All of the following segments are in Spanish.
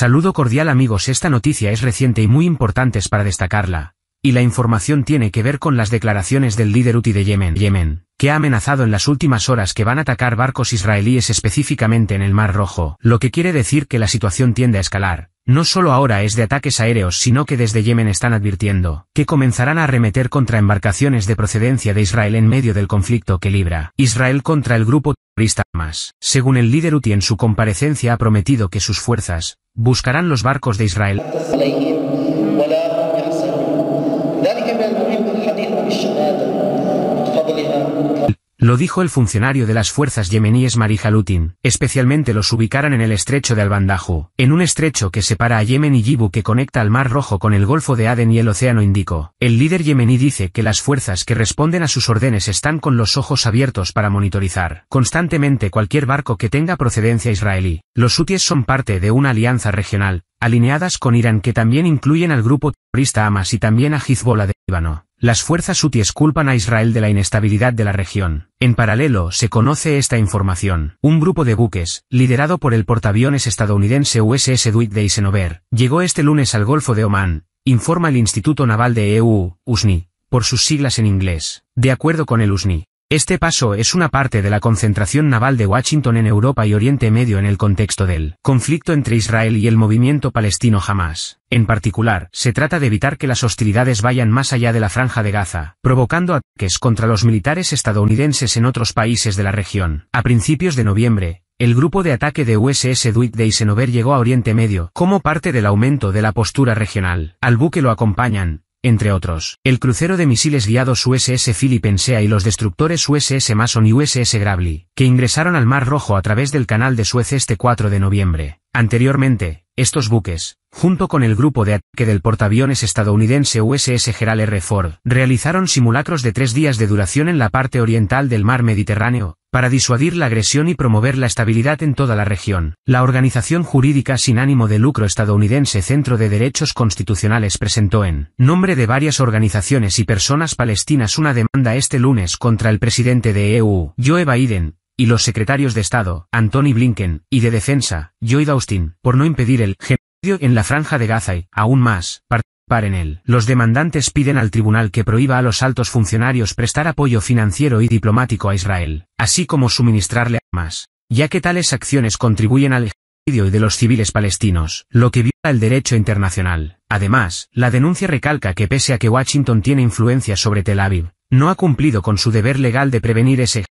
Saludo cordial amigos, esta noticia es reciente y muy importante para destacarla, y la información tiene que ver con las declaraciones del líder UTI de Yemen, Yemen, que ha amenazado en las últimas horas que van a atacar barcos israelíes específicamente en el Mar Rojo, lo que quiere decir que la situación tiende a escalar. No solo ahora es de ataques aéreos sino que desde Yemen están advirtiendo que comenzarán a arremeter contra embarcaciones de procedencia de Israel en medio del conflicto que libra Israel contra el grupo terrorista más Según el líder UTI en su comparecencia ha prometido que sus fuerzas buscarán los barcos de Israel. Lo dijo el funcionario de las fuerzas yemeníes Lutin, especialmente los ubicaran en el estrecho de Albandajo, en un estrecho que separa a Yemen y Yibu que conecta al Mar Rojo con el Golfo de Aden y el Océano Índico. El líder yemení dice que las fuerzas que responden a sus órdenes están con los ojos abiertos para monitorizar constantemente cualquier barco que tenga procedencia israelí. Los hutíes son parte de una alianza regional, alineadas con Irán que también incluyen al grupo terrorista y también a Hezbollah de Líbano. Las fuerzas hutíes culpan a Israel de la inestabilidad de la región. En paralelo, se conoce esta información. Un grupo de buques, liderado por el portaaviones estadounidense USS Dwight de Eisenhower, llegó este lunes al Golfo de Omán, informa el Instituto Naval de EU, USNI, por sus siglas en inglés. De acuerdo con el USNI, este paso es una parte de la concentración naval de Washington en Europa y Oriente Medio en el contexto del conflicto entre Israel y el movimiento palestino Hamas. En particular, se trata de evitar que las hostilidades vayan más allá de la franja de Gaza, provocando ataques contra los militares estadounidenses en otros países de la región. A principios de noviembre, el grupo de ataque de USS Dwight de Eisenhower llegó a Oriente Medio como parte del aumento de la postura regional. Al buque lo acompañan, entre otros, el crucero de misiles guiados USS Philip Ensea y los destructores USS Mason y USS Gravely, que ingresaron al Mar Rojo a través del Canal de Suez este 4 de noviembre. Anteriormente, estos buques, junto con el grupo de ataque del portaaviones estadounidense USS Gerald R. Ford, realizaron simulacros de tres días de duración en la parte oriental del mar Mediterráneo, para disuadir la agresión y promover la estabilidad en toda la región. La organización jurídica sin ánimo de lucro estadounidense Centro de Derechos Constitucionales presentó en nombre de varias organizaciones y personas palestinas una demanda este lunes contra el presidente de EU, Joe Biden, y los secretarios de Estado, Anthony Blinken, y de Defensa, Lloyd Austin, por no impedir el genocidio en la franja de Gaza y, aún más, participar en él. Los demandantes piden al tribunal que prohíba a los altos funcionarios prestar apoyo financiero y diplomático a Israel, así como suministrarle armas, ya que tales acciones contribuyen al genocidio y de los civiles palestinos, lo que viola el derecho internacional. Además, la denuncia recalca que pese a que Washington tiene influencia sobre Tel Aviv, no ha cumplido con su deber legal de prevenir ese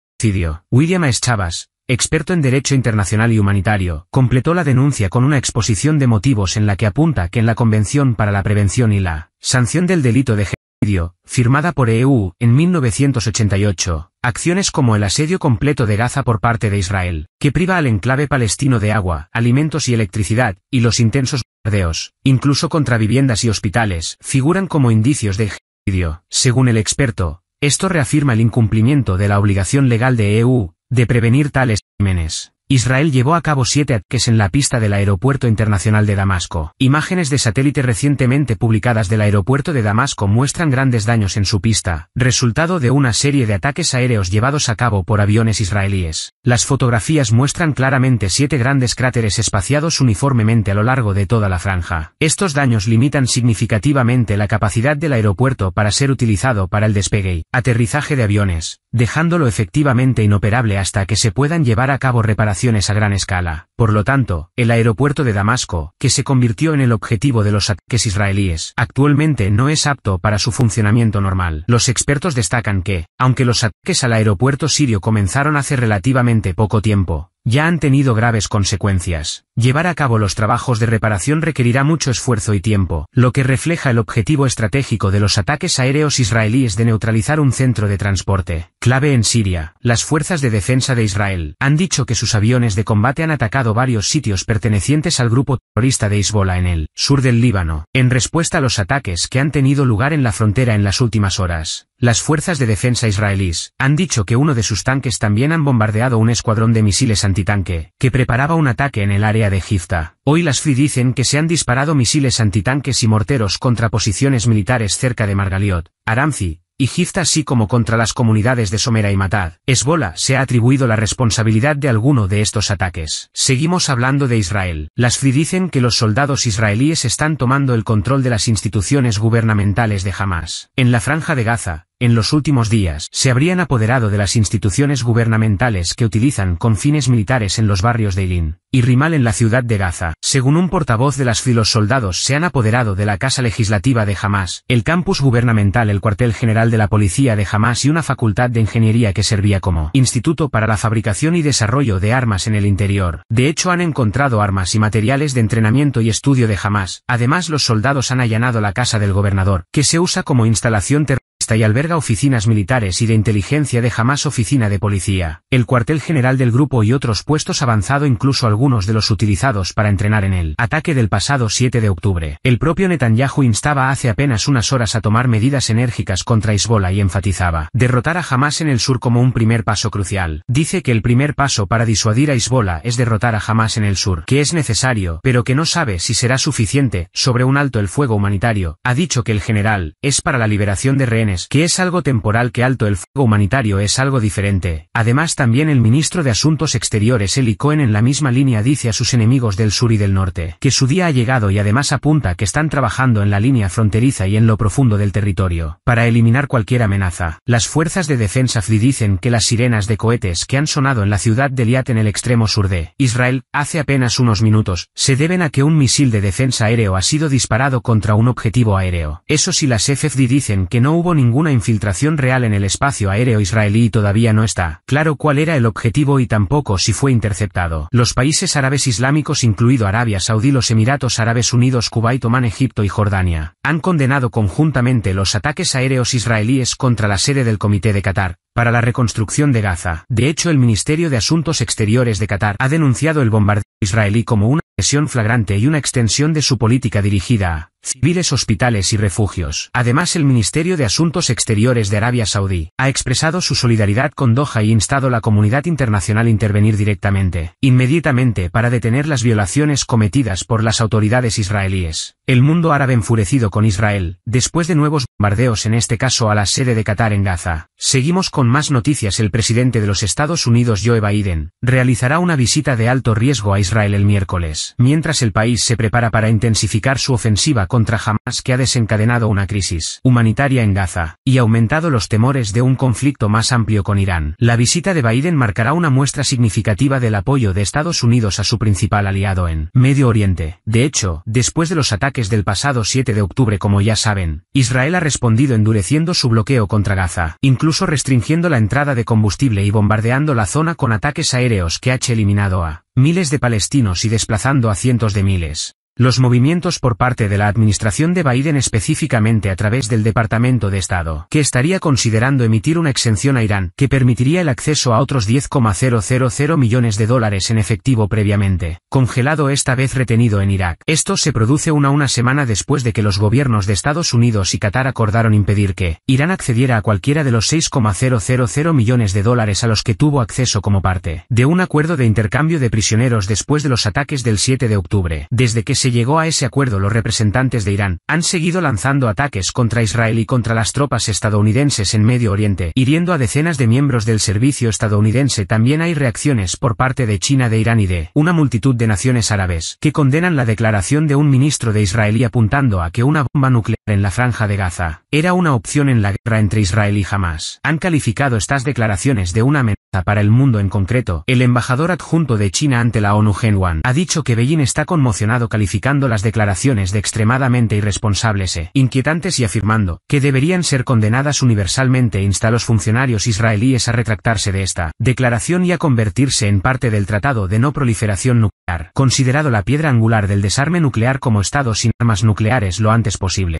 William S. Chavas, experto en Derecho Internacional y Humanitario, completó la denuncia con una exposición de motivos en la que apunta que en la Convención para la Prevención y la Sanción del Delito de Genocidio, firmada por EU en 1988, acciones como el asedio completo de Gaza por parte de Israel, que priva al enclave palestino de agua, alimentos y electricidad, y los intensos bombardeos, incluso contra viviendas y hospitales, figuran como indicios de genocidio, según el experto, esto reafirma el incumplimiento de la obligación legal de EU de prevenir tales crímenes. Israel llevó a cabo siete ataques en la pista del Aeropuerto Internacional de Damasco. Imágenes de satélite recientemente publicadas del aeropuerto de Damasco muestran grandes daños en su pista, resultado de una serie de ataques aéreos llevados a cabo por aviones israelíes. Las fotografías muestran claramente siete grandes cráteres espaciados uniformemente a lo largo de toda la franja. Estos daños limitan significativamente la capacidad del aeropuerto para ser utilizado para el despegue y aterrizaje de aviones, dejándolo efectivamente inoperable hasta que se puedan llevar a cabo reparaciones a gran escala. Por lo tanto, el aeropuerto de Damasco, que se convirtió en el objetivo de los ataques israelíes, actualmente no es apto para su funcionamiento normal. Los expertos destacan que, aunque los ataques al aeropuerto sirio comenzaron hace relativamente poco tiempo, ya han tenido graves consecuencias. Llevar a cabo los trabajos de reparación requerirá mucho esfuerzo y tiempo, lo que refleja el objetivo estratégico de los ataques aéreos israelíes de neutralizar un centro de transporte. Clave en Siria. Las fuerzas de defensa de Israel han dicho que sus aviones de combate han atacado varios sitios pertenecientes al grupo terrorista de Hezbollah en el sur del Líbano, en respuesta a los ataques que han tenido lugar en la frontera en las últimas horas. Las fuerzas de defensa israelíes han dicho que uno de sus tanques también han bombardeado un escuadrón de misiles antitanque, que preparaba un ataque en el área de Gifta. Hoy las FI dicen que se han disparado misiles antitanques y morteros contra posiciones militares cerca de Margaliot, Aramzi, y Gifta así como contra las comunidades de Somera y Matad. Esbola se ha atribuido la responsabilidad de alguno de estos ataques. Seguimos hablando de Israel. Las FRI dicen que los soldados israelíes están tomando el control de las instituciones gubernamentales de Hamas. En la franja de Gaza, en los últimos días se habrían apoderado de las instituciones gubernamentales que utilizan con fines militares en los barrios de Ilín y Rimal en la ciudad de Gaza. Según un portavoz de las filos soldados se han apoderado de la casa legislativa de Hamas, el campus gubernamental, el cuartel general de la policía de Hamas y una facultad de ingeniería que servía como instituto para la fabricación y desarrollo de armas en el interior. De hecho han encontrado armas y materiales de entrenamiento y estudio de Hamas. Además los soldados han allanado la casa del gobernador, que se usa como instalación terrestre y alberga oficinas militares y de inteligencia de jamás oficina de policía, el cuartel general del grupo y otros puestos avanzado incluso algunos de los utilizados para entrenar en el ataque del pasado 7 de octubre. El propio Netanyahu instaba hace apenas unas horas a tomar medidas enérgicas contra Hezbollah y enfatizaba derrotar a Hamas en el sur como un primer paso crucial. Dice que el primer paso para disuadir a Hezbollah es derrotar a Hamas en el sur, que es necesario, pero que no sabe si será suficiente, sobre un alto el fuego humanitario. Ha dicho que el general, es para la liberación de rehenes que es algo temporal que alto el fuego humanitario es algo diferente. Además también el ministro de Asuntos Exteriores Eli Cohen en la misma línea dice a sus enemigos del sur y del norte, que su día ha llegado y además apunta que están trabajando en la línea fronteriza y en lo profundo del territorio, para eliminar cualquier amenaza. Las fuerzas de defensa FDI dicen que las sirenas de cohetes que han sonado en la ciudad de Liat en el extremo sur de Israel, hace apenas unos minutos, se deben a que un misil de defensa aéreo ha sido disparado contra un objetivo aéreo. Eso sí las FFD dicen que no hubo ningún ninguna infiltración real en el espacio aéreo israelí y todavía no está claro cuál era el objetivo y tampoco si fue interceptado. Los países árabes islámicos incluido Arabia Saudí, los Emiratos Árabes Unidos, Kuwait, Oman, Egipto y Jordania, han condenado conjuntamente los ataques aéreos israelíes contra la sede del Comité de Qatar, para la reconstrucción de Gaza. De hecho, el Ministerio de Asuntos Exteriores de Qatar ha denunciado el bombardeo israelí como una agresión flagrante y una extensión de su política dirigida a civiles hospitales y refugios. Además el Ministerio de Asuntos Exteriores de Arabia Saudí ha expresado su solidaridad con Doha y instado a la comunidad internacional a intervenir directamente, inmediatamente para detener las violaciones cometidas por las autoridades israelíes. El mundo árabe enfurecido con Israel, después de nuevos bombardeos en este caso a la sede de Qatar en Gaza. Seguimos con más noticias. El presidente de los Estados Unidos Joe Biden realizará una visita de alto riesgo a Israel el miércoles, mientras el país se prepara para intensificar su ofensiva contra Hamas que ha desencadenado una crisis humanitaria en Gaza, y aumentado los temores de un conflicto más amplio con Irán. La visita de Biden marcará una muestra significativa del apoyo de Estados Unidos a su principal aliado en Medio Oriente. De hecho, después de los ataques del pasado 7 de octubre como ya saben, Israel ha respondido endureciendo su bloqueo contra Gaza, incluso restringiendo la entrada de combustible y bombardeando la zona con ataques aéreos que ha eliminado a miles de palestinos y desplazando a cientos de miles los movimientos por parte de la administración de Biden específicamente a través del Departamento de Estado, que estaría considerando emitir una exención a Irán, que permitiría el acceso a otros 10,000 millones de dólares en efectivo previamente, congelado esta vez retenido en Irak. Esto se produce una una semana después de que los gobiernos de Estados Unidos y Qatar acordaron impedir que Irán accediera a cualquiera de los 6,000 millones de dólares a los que tuvo acceso como parte de un acuerdo de intercambio de prisioneros después de los ataques del 7 de octubre, desde que se se llegó a ese acuerdo los representantes de Irán han seguido lanzando ataques contra Israel y contra las tropas estadounidenses en Medio Oriente, hiriendo a decenas de miembros del servicio estadounidense. También hay reacciones por parte de China, de Irán y de una multitud de naciones árabes que condenan la declaración de un ministro de Israel y apuntando a que una bomba nuclear en la franja de Gaza era una opción en la guerra entre Israel y Hamas. Han calificado estas declaraciones de una para el mundo en concreto, el embajador adjunto de China ante la ONU Gen Wan ha dicho que Beijing está conmocionado calificando las declaraciones de extremadamente irresponsables e inquietantes y afirmando que deberían ser condenadas universalmente e insta a los funcionarios israelíes a retractarse de esta declaración y a convertirse en parte del Tratado de No Proliferación Nuclear, considerado la piedra angular del desarme nuclear como Estado sin armas nucleares lo antes posible.